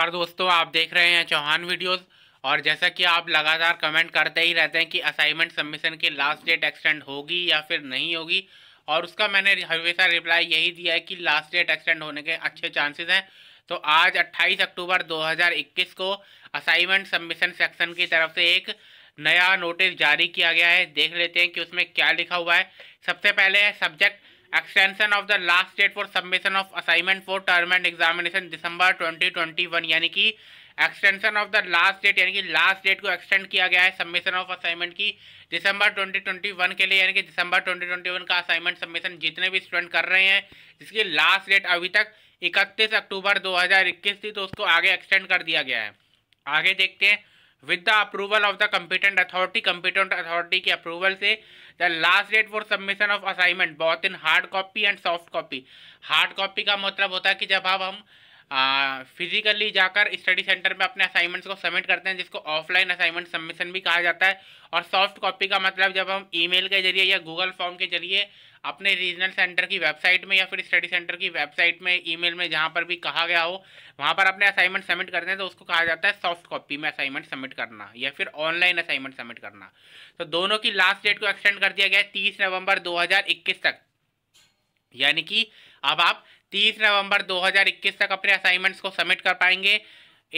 और दोस्तों आप देख रहे हैं चौहान वीडियोस और जैसा कि आप लगातार कमेंट करते ही रहते हैं कि असाइनमेंट सबमिशन की लास्ट डेट एक्सटेंड होगी या फिर नहीं होगी और उसका मैंने हमेशा रिप्लाई यही दिया है कि लास्ट डेट एक्सटेंड होने के अच्छे चांसेस हैं तो आज 28 अक्टूबर 2021 को असाइनमेंट सबमिशन सेक्शन की तरफ से एक नया नोटिस जारी किया गया है देख लेते हैं कि उसमें क्या लिखा हुआ है सबसे पहले subject extension of the last date for submission of assignment for term end examination December 2021 यानी कि extension of the last date यानी कि लास्ट डेट को एक्सटेंड किया गया है सबमिशन ऑफ असाइनमेंट की दिसंबर 2021 के लिए यानी कि दिसंबर 2021 का असाइनमेंट सबमिशन जितने भी स्टूडेंट कर रहे हैं जिसकी लास्ट डेट अभी तक 31 अक्टूबर 2021 थी तो उसको आगे एक्सटेंड कर दिया गया है आगे देखते हैं with the approval of the competent authority competent authority के अप्रूवल से the last date for submission of assignment both in hard copy and soft copy hard copy का मतलब होता है कि जब आप हम फिजिकली जाकर स्टडी सेंटर में अपने असाइनमेंट्स को सबमिट करते हैं जिसको ऑफलाइन असाइनमेंट सबमिशन भी कहा जाता है और सॉफ्ट कॉपी का मतलब जब हम ईमेल के जरिए या गूगल फॉर्म के जरिए अपने रीजनल सेंटर की वेबसाइट में या फिर स्टडी सेंटर की वेबसाइट में ईमेल में जहाँ पर भी कहा गया हो वहाँ पर अपने असाइनमेंट सबमिट करते हैं तो उसको कहा जाता है सॉफ्ट कॉपी में असाइनमेंट सबमिट करना या फिर ऑनलाइन असाइनमेंट सबमिट करना तो दोनों की लास्ट डेट को एक्सटेंड कर दिया गया है तीस नवंबर 2021 तक यानी कि अब आप 30 नवंबर 2021 तक अपने असाइनमेंट्स को सबमिट कर पाएंगे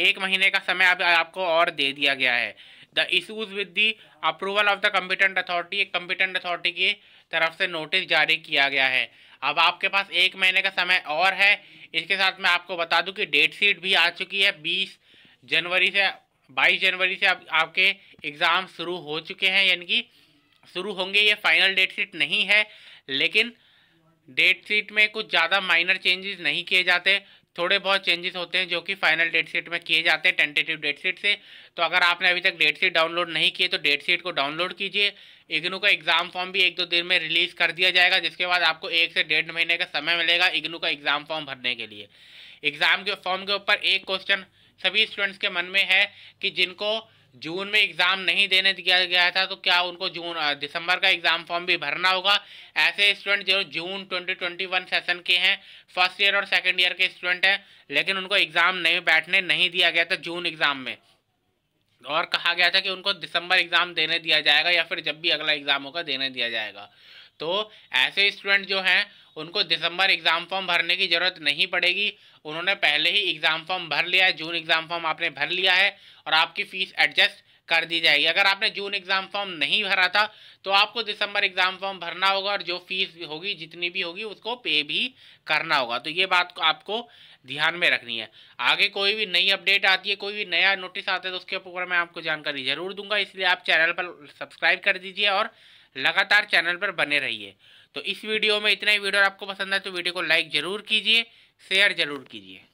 एक महीने का समय अब आपको और दे दिया गया है the issues with the approval of the competent authority एक कम्पिटेंट अथॉरिटी की तरफ से नोटिस जारी किया गया है अब आपके पास एक महीने का समय और है इसके साथ मैं आपको बता दूं कि डेट शीट भी आ चुकी है 20 जनवरी से 22 जनवरी से आप, आपके एग्ज़ाम शुरू हो चुके हैं यानी कि शुरू होंगे ये फाइनल डेट शीट नहीं है लेकिन डेट शीट में कुछ ज़्यादा माइनर चेंजेस नहीं किए जाते थोड़े बहुत चेंजेस होते हैं जो कि फाइनल डेट शीट में किए जाते हैं टेंटेटिव डेट शीट से तो अगर आपने अभी तक डेट शीट डाउनलोड नहीं किए तो डेट शीट को डाउनलोड कीजिए इग्नू का एग्ज़ाम फॉर्म भी एक दो दिन में रिलीज़ कर दिया जाएगा जिसके बाद आपको एक से डेढ़ महीने का समय मिलेगा इग्नू का एग्ज़ाम फॉर्म भरने के लिए एग्ज़ाम के फॉर्म के ऊपर एक क्वेश्चन सभी स्टूडेंट्स के मन में है कि जिनको जून में एग्ज़ाम नहीं देने दिया गया था तो क्या उनको जून दिसंबर का एग्ज़ाम फॉर्म भी भरना होगा ऐसे स्टूडेंट जो जून 2021 सेशन के हैं फर्स्ट ईयर और सेकेंड ईयर के स्टूडेंट हैं लेकिन उनको एग्ज़ाम नहीं बैठने नहीं दिया गया था जून एग्ज़ाम में और कहा गया था कि उनको दिसंबर एग्ज़ाम देने दिया जाएगा या फिर जब भी अगला एग्ज़ाम होगा देने दिया जाएगा तो ऐसे स्टूडेंट जो हैं उनको दिसंबर एग्ज़ाम फॉर्म भरने की ज़रूरत नहीं पड़ेगी उन्होंने पहले ही एग्ज़ाम फॉर्म भर लिया है जून एग्ज़ाम फॉर्म आपने भर लिया है और आपकी फ़ीस एडजस्ट कर दी जाएगी अगर आपने जून एग्ज़ाम फॉर्म नहीं भरा था तो आपको दिसंबर एग्ज़ाम फॉर्म भरना होगा और जो फ़ीस होगी जितनी भी होगी उसको पे भी करना होगा तो ये बात को आपको ध्यान में रखनी है आगे कोई भी नई अपडेट आती है कोई भी नया नोटिस आता है तो उसके ऊपर मैं आपको जानकारी ज़रूर दूंगा इसलिए आप चैनल पर सब्सक्राइब कर दीजिए और लगातार चैनल पर बने रहिए तो इस वीडियो में इतना ही वीडियो आपको पसंद आए तो वीडियो को लाइक ज़रूर कीजिए शेयर ज़रूर कीजिए